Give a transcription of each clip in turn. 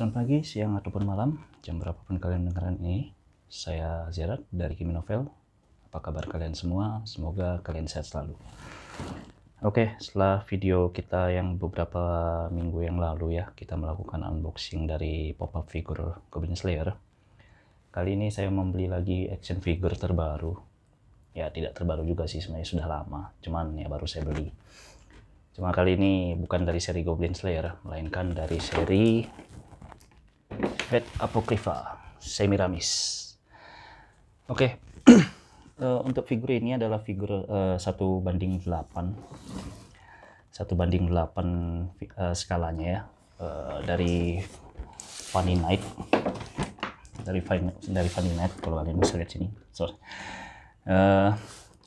Selamat pagi, siang, ataupun malam, jam berapapun kalian dengarkan ini. Saya Zerat dari Kimi Novel. Apa kabar kalian semua? Semoga kalian sehat selalu. Oke, setelah video kita yang beberapa minggu yang lalu ya, kita melakukan unboxing dari pop-up figure Goblin Slayer. Kali ini saya membeli lagi action figure terbaru. Ya, tidak terbaru juga sih, sebenarnya sudah lama. Cuman ya baru saya beli. Cuma kali ini bukan dari seri Goblin Slayer, melainkan dari seri Fed Apokrifa Semiramis. Oke, okay. uh, eh, untuk figur ini adalah figur satu uh, eh, banding 8. Satu banding 8 uh, eh, skalanya ya. Uh, dari Funny Night. Dari dari Funny Night kalau kalian bisa lihat sini. Sorry. Uh,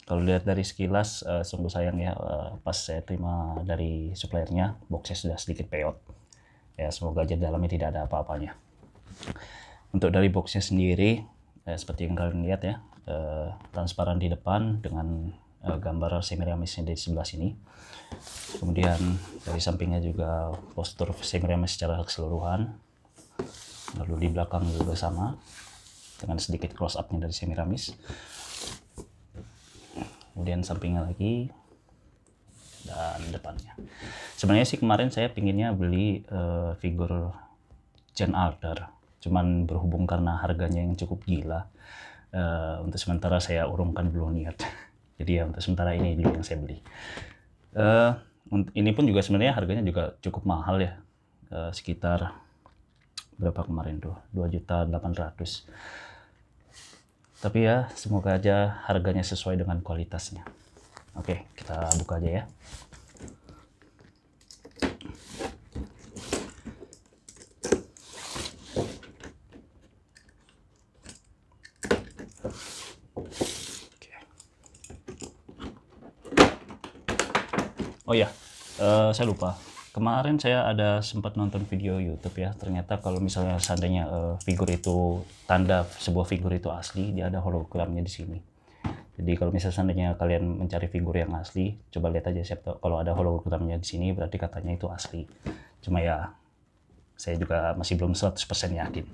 kalau lihat dari sekilas uh, sungguh sayang ya uh, pas saya terima dari suppliernya boxnya sudah sedikit peot. ya semoga aja dalamnya tidak ada apa-apanya untuk dari boxnya sendiri, eh, seperti yang kalian lihat ya, eh, transparan di depan dengan eh, gambar Semiramisnya di sebelah sini. Kemudian dari sampingnya juga postur Semiramis secara keseluruhan. Lalu di belakang juga sama dengan sedikit close upnya dari Semiramis. Kemudian sampingnya lagi dan depannya. Sebenarnya sih kemarin saya pinginnya beli uh, figur Jen alder Cuman berhubung karena harganya yang cukup gila, uh, untuk sementara saya urungkan dulu niat. Jadi ya untuk sementara ini dulu yang saya beli. Uh, ini pun juga sebenarnya harganya juga cukup mahal ya. Uh, sekitar berapa kemarin tuh? 2 juta 800. Tapi ya semoga aja harganya sesuai dengan kualitasnya. Oke, kita buka aja ya. oh ya uh, saya lupa kemarin saya ada sempat nonton video YouTube ya ternyata kalau misalnya seandainya uh, figur itu tanda sebuah figur itu asli dia ada hologramnya di sini jadi kalau misalnya seandainya kalian mencari figur yang asli coba lihat aja siapa kalau ada hologramnya di sini berarti katanya itu asli cuma ya saya juga masih belum 100% yakin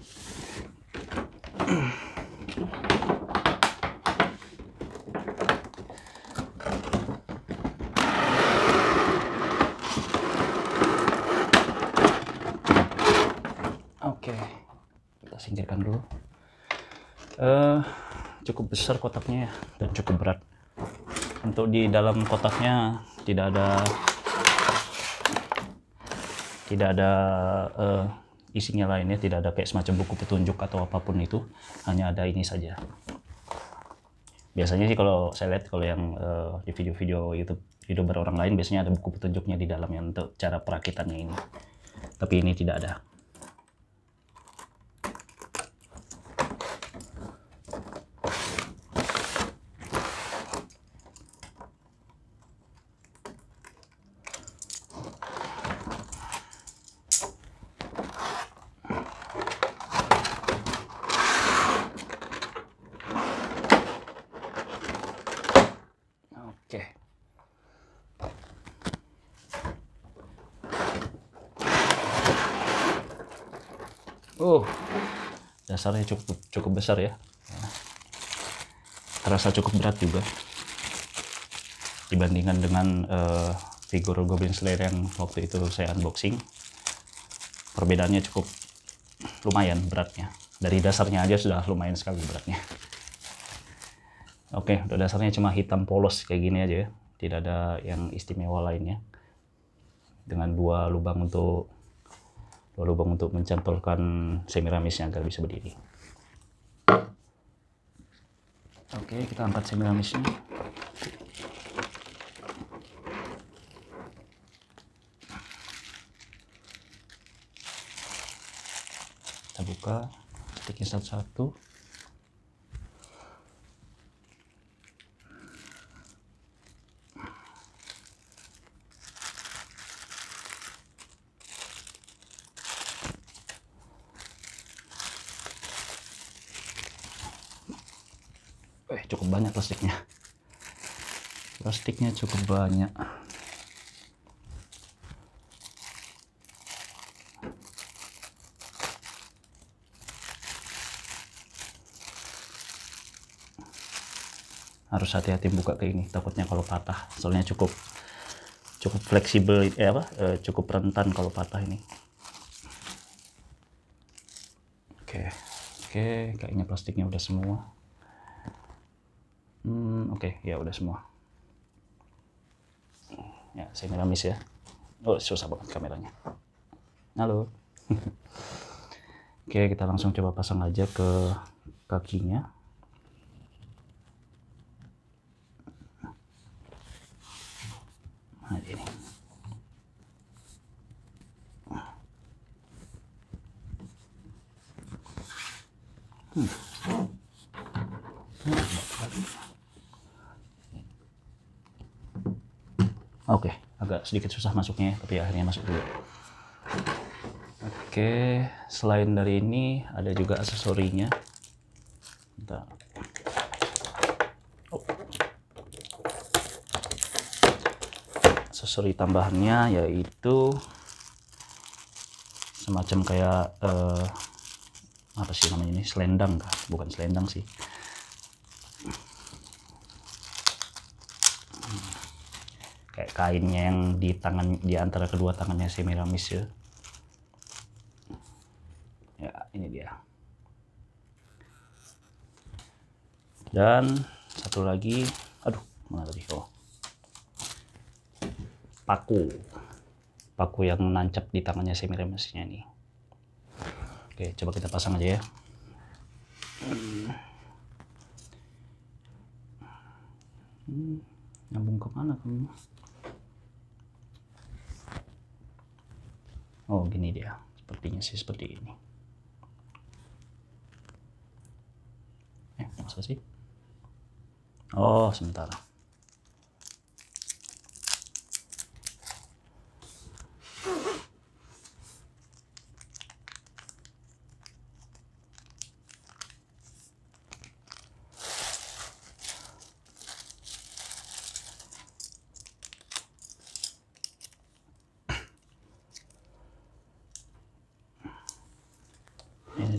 singkirkan dulu uh, cukup besar kotaknya ya dan cukup berat untuk di dalam kotaknya tidak ada tidak ada uh, isinya lainnya tidak ada kayak semacam buku petunjuk atau apapun itu hanya ada ini saja biasanya sih kalau saya lihat kalau yang uh, di video-video YouTube video berorang lain biasanya ada buku petunjuknya di dalamnya untuk cara perakitannya ini tapi ini tidak ada Oh, dasarnya cukup cukup besar ya. Terasa cukup berat juga dibandingkan dengan uh, figur Goblin Slayer yang waktu itu saya unboxing. Perbedaannya cukup lumayan beratnya. Dari dasarnya aja sudah lumayan sekali beratnya. Oke, okay, dasarnya cuma hitam polos kayak gini aja ya. Tidak ada yang istimewa lainnya. Dengan dua lubang untuk lubang untuk mencantolkan semiramisnya agar bisa berdiri oke kita angkat semiramisnya kita buka stiknya satu-satu plastiknya plastiknya cukup banyak harus hati-hati buka ke ini takutnya kalau patah soalnya cukup cukup fleksibel eh apa eh, cukup rentan kalau patah ini oke oke kayaknya plastiknya udah semua Hmm, oke, okay. ya udah semua. Ya, saya miramis ya. Oh, susah banget kameranya. Halo. oke, kita langsung coba pasang aja ke kakinya. Nah, ini. Hmm. agak sedikit susah masuknya ya, tapi akhirnya masuk dulu oke selain dari ini ada juga aksesorinya Bentar. aksesori tambahannya yaitu semacam kayak uh, apa sih namanya ini selendang kah bukan selendang sih kayak kainnya yang di tangan di antara kedua tangannya si Miramis ya. Ya, ini dia. Dan satu lagi, aduh, mana tadi? Oh. Paku. Paku yang menancap di tangannya si Miramisnya nih. Oke, coba kita pasang aja ya. Hmm, nyambung kemana kamu? oh gini dia sepertinya sih seperti ini eh masa sih oh sementara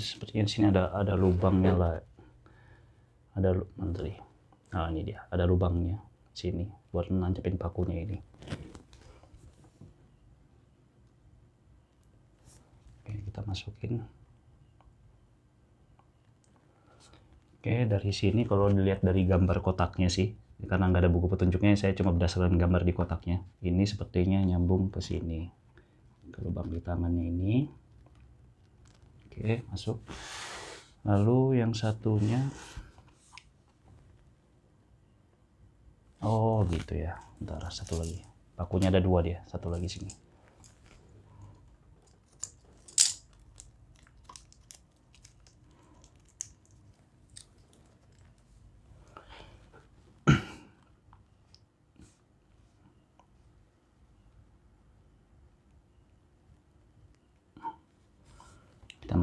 sepertinya sini ada ada lubangnya lah ada menteri. tadi nah ini dia ada lubangnya sini buat menancapin pakunya ini oke kita masukin oke dari sini kalau dilihat dari gambar kotaknya sih karena nggak ada buku petunjuknya saya cuma berdasarkan gambar di kotaknya ini sepertinya nyambung ke sini ke lubang di tangannya ini Oke, masuk. Lalu yang satunya Oh, gitu ya. Entar satu lagi. Pakunya ada dua dia, satu lagi sini.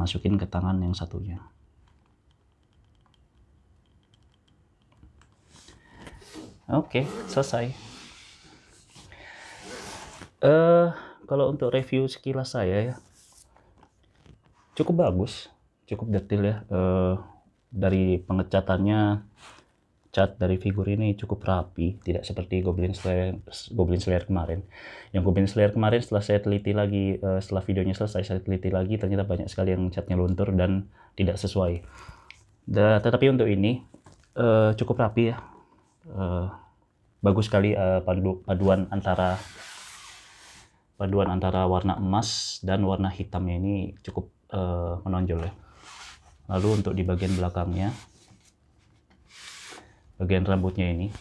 masukin ke tangan yang satunya oke okay, selesai uh, kalau untuk review sekilas saya ya cukup bagus cukup detail ya uh, dari pengecatannya cat dari figur ini cukup rapi, tidak seperti Goblin Slayer, Goblin Slayer kemarin. Yang Goblin Slayer kemarin setelah saya teliti lagi, uh, setelah videonya selesai saya teliti lagi, ternyata banyak sekali yang catnya luntur dan tidak sesuai. Da, tetapi untuk ini uh, cukup rapi ya, uh, bagus sekali uh, padu, paduan antara paduan antara warna emas dan warna hitamnya ini cukup uh, menonjol ya. Lalu untuk di bagian belakangnya bagian rambutnya ini.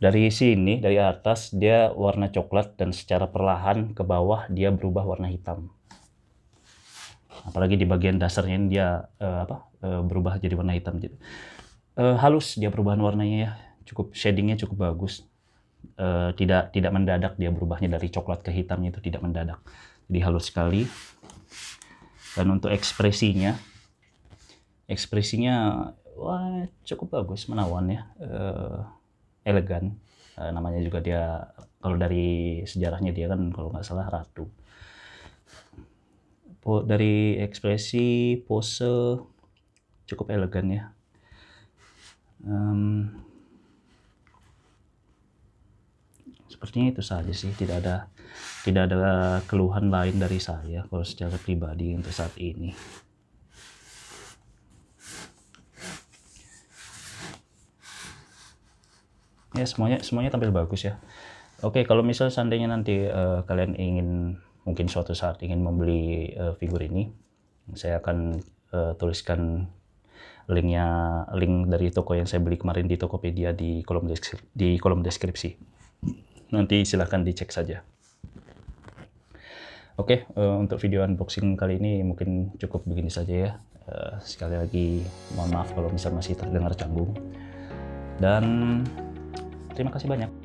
Dari sini, dari atas, dia warna coklat dan secara perlahan ke bawah dia berubah warna hitam. Apalagi di bagian dasarnya ini dia uh, apa uh, berubah jadi warna hitam. Uh, halus dia perubahan warnanya ya, cukup shadingnya cukup bagus. Uh, tidak tidak mendadak dia berubahnya dari coklat ke hitamnya itu tidak mendadak. Jadi halus sekali. Dan untuk ekspresinya, ekspresinya wah cukup bagus menawan ya uh, elegan uh, namanya juga dia kalau dari sejarahnya dia kan kalau nggak salah ratu po, dari ekspresi pose cukup elegan ya um, sepertinya itu saja sih tidak ada tidak ada keluhan lain dari saya kalau secara pribadi untuk saat ini ya semuanya semuanya tampil bagus ya oke kalau misal seandainya nanti uh, kalian ingin mungkin suatu saat ingin membeli uh, figur ini saya akan uh, tuliskan linknya link dari toko yang saya beli kemarin di Tokopedia di kolom deskripsi, di kolom deskripsi nanti silahkan dicek saja Oke, okay, uh, untuk video unboxing kali ini mungkin cukup begini saja ya. Uh, sekali lagi mohon maaf kalau misal masih terdengar canggung. Dan Terima kasih banyak.